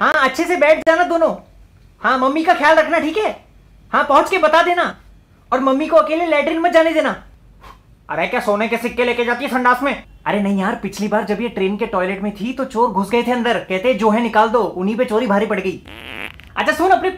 हाँ अच्छे से बैठ जाना दोनों हाँ मम्मी का ख्याल रखना ठीक है हाँ पहुंच के बता देना और मम्मी को अकेले लेटरिन मत जाने देना अरे क्या सोने के सिक्के लेके जाती है संडास में अरे नहीं यार पिछली बार जब ये ट्रेन के टॉयलेट में थी तो चोर घुस गए थे अंदर कहते जो है निकाल दो उन्हीं पे चोरी भारी पड़ गई अच्छा सुन अपने